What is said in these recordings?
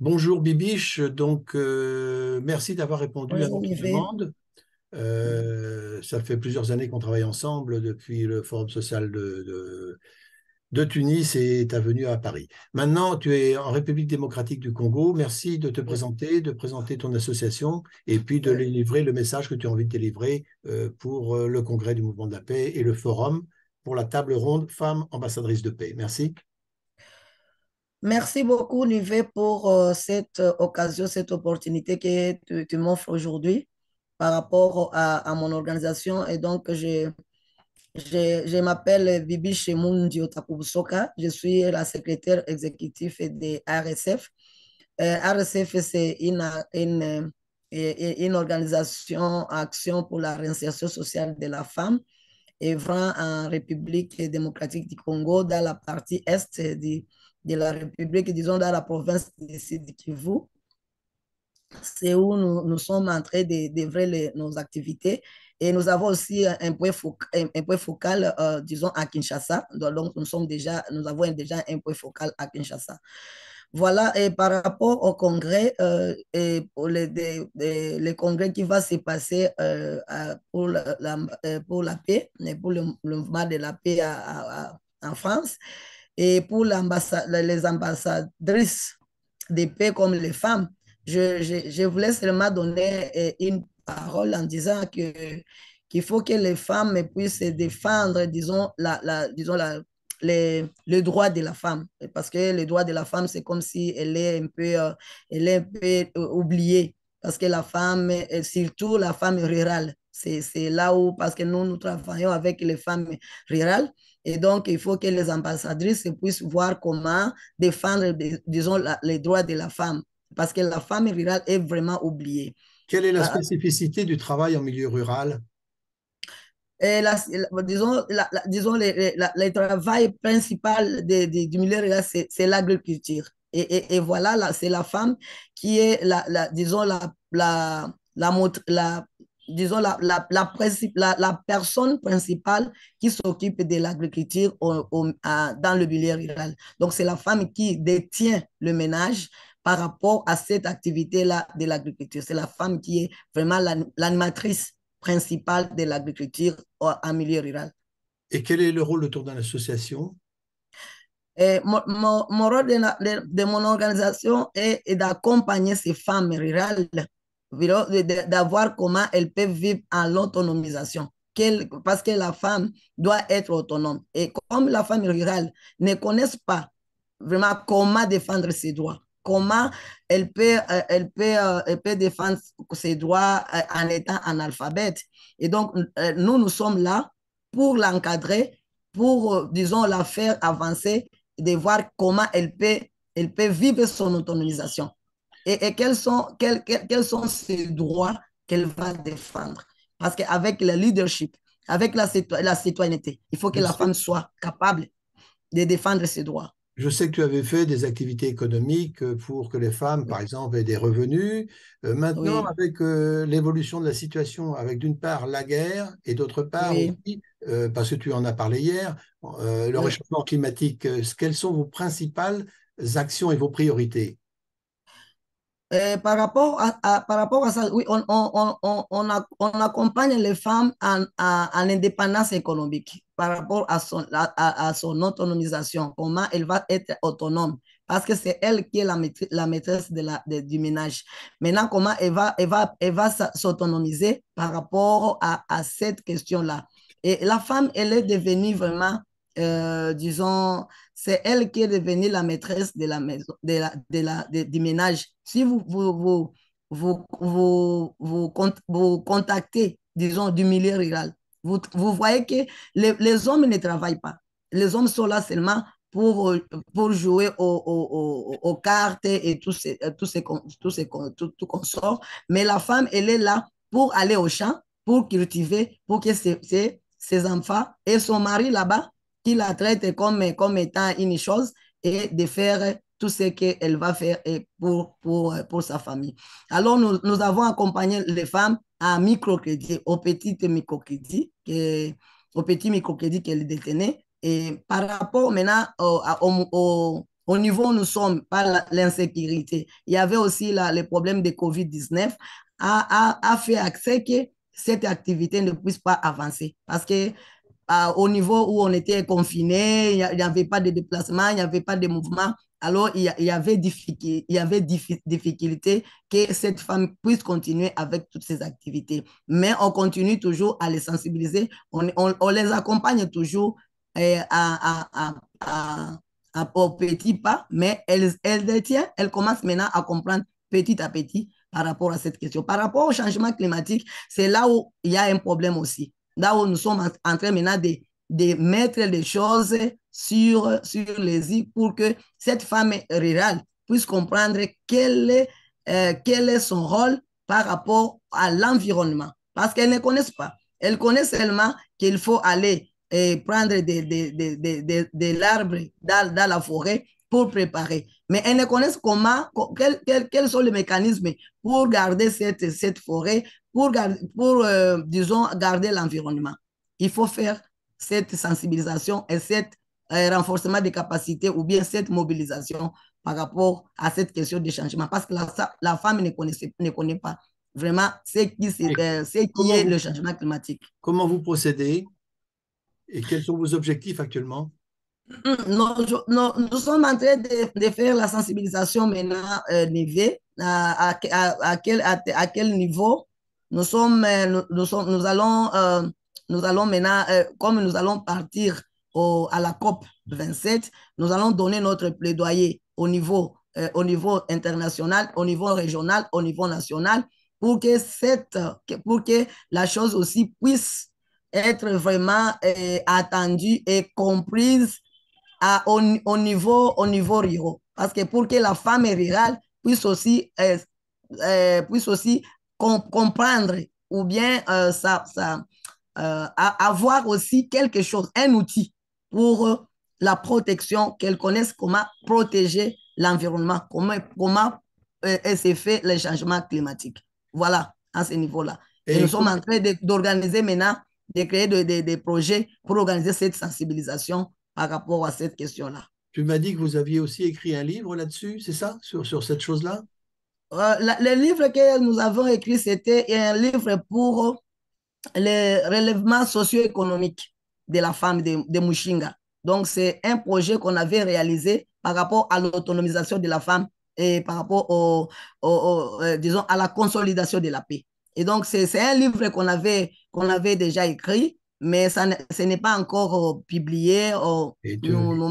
Bonjour Bibiche, donc euh, merci d'avoir répondu à notre demande. Euh, ça fait plusieurs années qu'on travaille ensemble depuis le Forum social de, Tunis et tu venue à Paris. Maintenant, tu es en République démocratique du Congo. Merci de te présenter, de présenter ton association et puis de livrer le message que tu as envie de délivrer euh, pour le congrès du mouvement de la paix et le Forum pour la table ronde Femmes ambassadrices de paix. Merci. Merci beaucoup, Nive, pour euh, cette euh, occasion, cette opportunité que tu, tu m'offres aujourd'hui par rapport à, mon organisation. Et donc, je, je, je m'appelle Bibi Shemundio Je suis la secrétaire exécutive de RSF. Euh, RSF, c'est une, une, une, organisation Action pour la réinsertion sociale de la femme et en République démocratique du Congo dans la partie est du de la République, disons dans la province de Kivu. C'est où nous, nous, sommes en train d'œuvrer nos activités. Et nous avons aussi un point focal, un point focal euh, disons, à Kinshasa. Donc, nous, sommes déjà, nous avons déjà un point focal à Kinshasa. Voilà, et par rapport au congrès, euh, et pour les, congrès qui va se passer euh, pour, la, pour la paix, pour le, mouvement de la paix en France, et pour les ambassadrices des paix comme les femmes, je, voulais seulement donner eh, une parole en disant que qu'il faut que les femmes puissent défendre, disons, la, disons le droit de la femme. Parce que le droit de la femme, c'est comme si elle est un peu, euh, elle est un peu euh, oubliée. Parce que la femme, euh, surtout la femme rurale, c'est là où, parce que nous, nous travaillons avec les femmes rurales. Et donc, il faut que les ambassadrices puissent voir comment défendre, disons, les droits de la femme, parce que la femme rurale est vraiment oubliée. Quelle est la ah, spécificité du travail en milieu rural disons, disons le, travail principal du milieu rural, c'est l'agriculture. Et, voilà, c'est la femme qui est, la, disons, la, la, la, disons, la, la, la, personne principale qui s'occupe de l'agriculture dans le milieu rural. Donc, c'est la femme qui détient le ménage par rapport à cette activité-là de l'agriculture. C'est la femme qui est vraiment l'animatrice principale de l'agriculture en milieu rural. Et quel est le rôle autour dans l'association et mon, mon, rôle de, mon organisation est d'accompagner ces femmes rurales d'avoir comment elle peuvent vivre en l'autonomisation. Parce que la femme doit être autonome. Et comme la femme rurale ne connaît pas vraiment comment défendre ses droits, comment elle peut, euh, elle peut, euh, peut défendre ses droits euh, en étant analphabète. Et donc, nous, nous sommes là pour l'encadrer, pour, disons, la faire avancer, de voir comment elle peut, elle peut vivre son autonomisation et, quels, sont, quels, quels, sont ces droits qu'elle va défendre. Parce qu'avec le leadership, avec la, la citoyenneté, il faut que la femme soit capable de défendre ses droits. Je sais que tu avais fait des activités économiques euh, pour que les femmes, par exemple, aient des revenus. Euh, maintenant, avec euh, l'évolution de la situation, avec d'une part la guerre et d'autre part, aussi, parce que tu en as parlé hier, le réchauffement climatique, quelles sont vos principales actions et vos priorités eh, par, rapport à, par rapport à ça, oui, on, on, on, on accompagne les femmes en, à l'indépendance indépendance économique par rapport à son, à, son autonomisation, comment elle va être autonome parce que c'est elle qui est la la maîtresse de la, du ménage. Maintenant, comment elle va, elle va, elle va s'autonomiser par rapport à, à cette question-là. Et la femme, elle est devenue vraiment euh, disons, c'est elle qui est devenue la maîtresse de la maison, de la, de la, de, du ménage. Si vous vous, vous, vous, vous, contactez, disons, du milieu rural, vous, voyez que les, hommes ne travaillent pas. Les hommes sont là seulement pour, pour jouer aux, aux, aux, cartes et tout, ce tout, ces, tout, Mais la femme, elle est là pour aller au champ, pour cultiver, pour que ses, ses, ses enfants et son mari là-bas qui la traite comme, comme étant une chose et de faire tout ce qu'elle va faire pour, pour, pour sa famille. Alors, nous, avons accompagné les femmes à microcrédit, au petit microcrédit, au petit microcrédit qu'elles détenaient. Et par rapport maintenant au, au, niveau où nous sommes, par l'insécurité, il y avait aussi là, le problème de COVID-19, a, fait accès que cette activité ne puisse pas avancer. Parce que euh, au niveau où on était confiné, il n'y avait pas de déplacement, il n'y avait pas de mouvement. Alors, il y, avait difficulté, il y avait difficulté que cette femme puisse continuer avec toutes ses activités. Mais on continue toujours à les sensibiliser, on, on, les accompagne toujours euh, à, à, à, à, petit pas, mais elle elle elle elle commence maintenant à comprendre petit à petit par rapport à cette question. Par rapport au changement climatique, c'est là où il y a un problème aussi là où nous sommes en train maintenant de, mettre les choses sur, sur les îles pour que cette femme rurale puisse comprendre quel est, euh, quel est son rôle par rapport à l'environnement. Parce qu'elle ne connaît pas. Elle connaît seulement qu'il faut aller et euh, prendre de, des l'arbre dans, la forêt pour préparer. Mais elle ne connaissent comment, quels, sont les mécanismes pour garder cette, cette forêt, pour, euh, disons, garder l'environnement. Il faut faire cette sensibilisation et cet euh, renforcement des capacités ou bien cette mobilisation par rapport à cette question du changement. Parce que la, femme ne, ne connaît pas vraiment ce qui, euh, est, qui le changement climatique. Comment vous procédez et quels sont vos objectifs actuellement mm, nous, sommes en train de, faire la sensibilisation maintenant quel, à, quel, niveau euh, nous, sommes, nous, nous, allons, euh, nous allons maintenant, euh, comme nous allons partir au, à la COP 27, nous allons donner notre plaidoyer au niveau, au niveau international, au niveau régional, au niveau national, pour que, cette, pour que la chose aussi puisse être vraiment attendue et comprise à, au, niveau, au niveau rural. Parce que pour que la femme rurale puisse aussi, puisse aussi comprendre ou bien euh, ça, ça euh, avoir aussi quelque chose, un outil pour euh, la protection, qu'elles connaissent comment protéger l'environnement, comment, comment s'est fait le changement climatique. Voilà, à ce niveau-là. Et, nous sommes en train d'organiser maintenant, de créer des projets pour organiser cette sensibilisation par rapport à cette question-là. Tu m'as dit que vous aviez aussi écrit un livre là-dessus, c'est ça, sur, sur cette chose-là euh, le livre que nous avons écrit, c'était un livre pour le relèvement socio-économique de la femme de, de Mushinga. Donc, c'est un projet qu'on avait réalisé par rapport à l'autonomisation de la femme et par rapport au, euh, disons, à la consolidation de la paix. Et donc, c'est un livre qu'on avait, qu'on avait déjà écrit, mais ça, ce n'est pas encore euh, publié. Euh, nous, nous,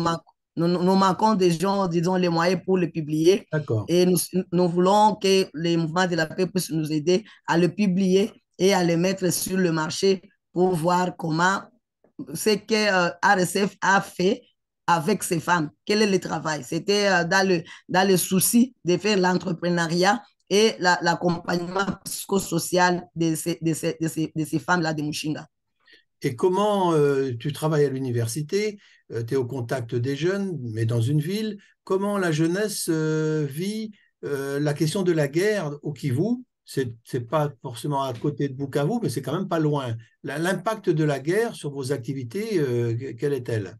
nous, manquons des gens, disons, les moyens pour le publier. Et nous, voulons que les mouvements de la paix puissent nous aider à le publier et à le mettre sur le marché pour voir comment ce que euh, RSF a fait avec ces femmes. Quel est le travail C'était euh, dans, le, dans le souci de faire l'entrepreneuriat et l'accompagnement psychosocial de ces, de ces, femmes-là de Mushinga. Et comment euh, tu travailles à l'université, euh, tu es au contact des jeunes, mais dans une ville, comment la jeunesse euh, vit la question de la guerre au Kivu Ce n'est pas forcément à côté de Bukavu, mais c'est quand même pas loin. L'impact de la guerre sur vos activités, quelle est-elle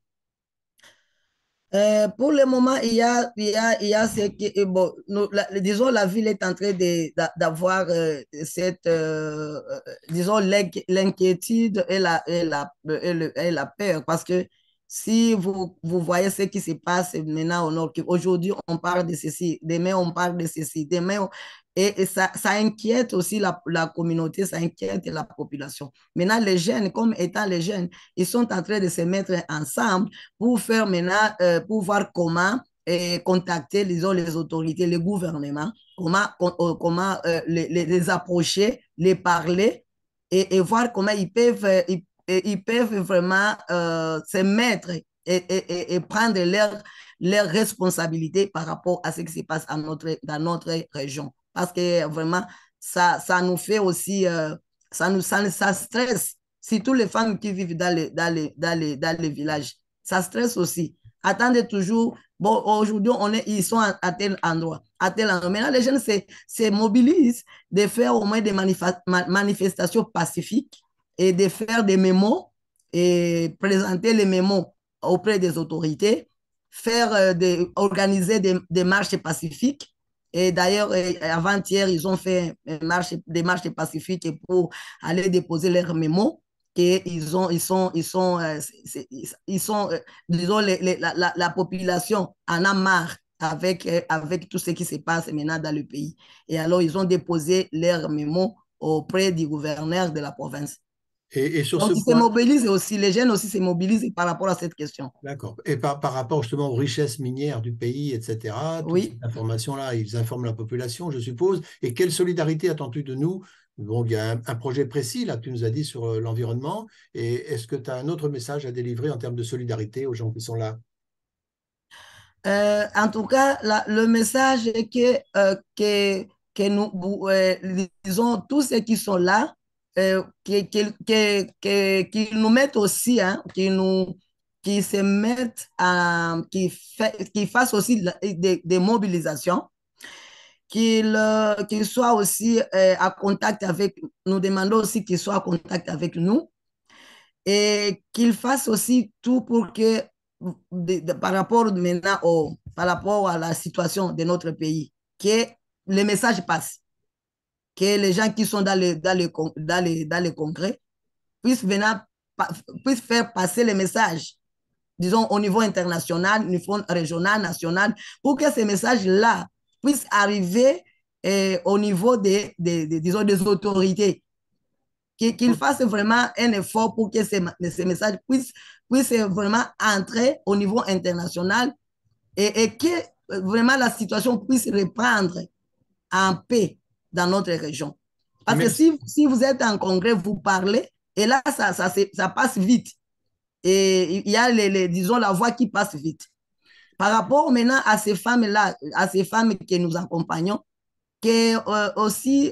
euh, pour le moment, il y a, il y a, il y a ce qui, euh, bon, la, disons, la ville est en train d'avoir euh, cette, disons, l'inquiétude et la, et la, peur. Parce que si vous, vous voyez ce qui se passe maintenant au Nord, aujourd'hui, on parle de ceci, demain, on parle de ceci, demain, et, ça, inquiète aussi la, communauté, ça inquiète la population. Maintenant, les jeunes, comme étant les jeunes, ils sont en train de se mettre ensemble pour faire maintenant, euh, pour voir comment euh, contacter disons, les autorités, le gouvernement, comment, euh, comment les, approcher, les parler et, voir comment ils peuvent, ils, peuvent vraiment se mettre et, prendre leurs responsabilités par rapport à ce qui se passe dans notre région parce que vraiment, ça, ça nous fait aussi, euh, ça nous ça, ça stresse, surtout les femmes qui vivent dans les, dans les, villages. Ça stresse aussi. Attendez toujours, bon, aujourd'hui, on est, ils sont à, tel endroit, à tel endroit. Maintenant, les jeunes se, mobilisent de faire au moins des manifestations pacifiques et de faire des mémos et présenter les mémos auprès des autorités, faire euh, des, organiser des marches pacifiques et d'ailleurs, avant-hier, ils ont fait des marches pacifiques pour aller déposer leurs mémos. Et ils ont, ils sont, ils sont, euh, ils sont, euh, disons, la, population en a marre avec, euh, avec tout ce qui se passe maintenant dans le pays. Et alors, ils ont déposé leurs mémos auprès du gouverneur de la province. Et, sur ce point... aussi, les jeunes aussi se mobilisent par rapport à cette question. D'accord. Et par, par, rapport justement aux richesses minières du pays, etc. oui. Cette information-là, ils informent la population, je suppose. Et quelle solidarité attends-tu de nous Bon, il y a un, projet précis, là, tu nous as dit sur euh, l'environnement. Et est-ce que tu as un autre message à délivrer en termes de solidarité aux gens qui sont là euh, En tout cas, le message est que, euh, que, que nous, disons, tous ceux qui sont là, euh, qu'ils nous mettent aussi, hein, qu'ils nous qui se mettent à, qui, fait, qui fassent aussi des, des mobilisations, qu'ils euh, soient aussi euh, à contact avec, nous demandons aussi qu'ils soient en contact avec nous et qu'ils fassent aussi tout pour que, de, par rapport maintenant au, par rapport à la situation de notre pays, que le message passe que les gens qui sont dans les, dans les, dans congrès puissent, venir, faire passer les messages, disons au niveau international, au niveau régional, national, pour que ces messages-là puissent arriver eh, au niveau des, disons, des autorités. Qu'ils fassent vraiment un effort pour que ces, ces messages puissent, vraiment entrer au niveau international et, et que euh, vraiment la situation puisse reprendre en paix dans notre région. Parce que si, si, vous êtes en congrès, vous parlez, et là, ça, ça, ça passe vite. Et il y a, les, disons, la voix qui passe vite. Par rapport maintenant à ces femmes-là, à ces femmes que nous accompagnons, que euh, aussi,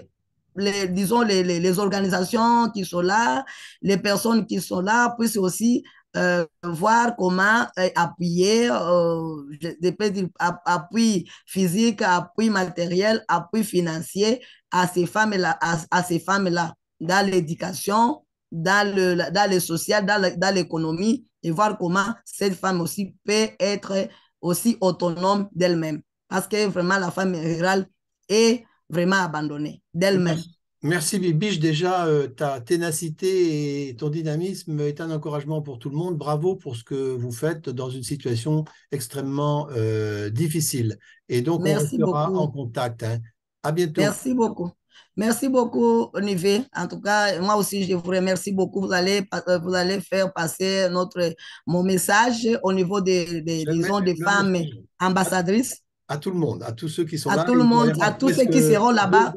les, disons, les, les, organisations qui sont là, les personnes qui sont là puissent aussi euh, voir comment euh, appuyer, euh, je dire, appui physique, appui matériel, appui financier à ces femmes-là, à, ces femmes-là, dans l'éducation, dans le, dans le social, dans l'économie, et voir comment cette femme aussi peut être aussi autonome d'elle-même. Parce que vraiment, la femme rurale est vraiment abandonnée d'elle-même. Mmh. Merci Bibiche, déjà euh, ta ténacité et ton dynamisme est un encouragement pour tout le monde. Bravo pour ce que vous faites dans une situation extrêmement euh, difficile. Et donc on sera en contact. Hein. À bientôt. Merci beaucoup. Merci beaucoup, Olivier. En tout cas, moi aussi, je vous remercie beaucoup. Vous allez, euh, vous allez faire passer notre, mon message au niveau des, des, des femmes ambassadrices à tout le monde, à tous ceux qui sont là. À tout le monde, à tous ceux qui seront là-bas.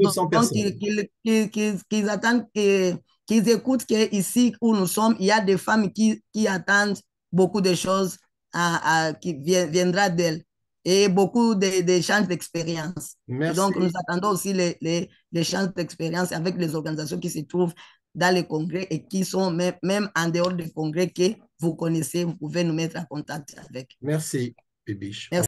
qu'ils attendent, qu'ils écoutent qu'ici où nous sommes, il y a des femmes qui, attendent beaucoup de choses à, qui viendra d'elles et beaucoup d'échanges de, d'expérience. Donc, nous attendons aussi les, les, d'expérience avec les organisations qui se trouvent dans les congrès et qui sont même, même en dehors des congrès que vous connaissez. Vous pouvez nous mettre en contact avec. Merci, Bibiche. Merci.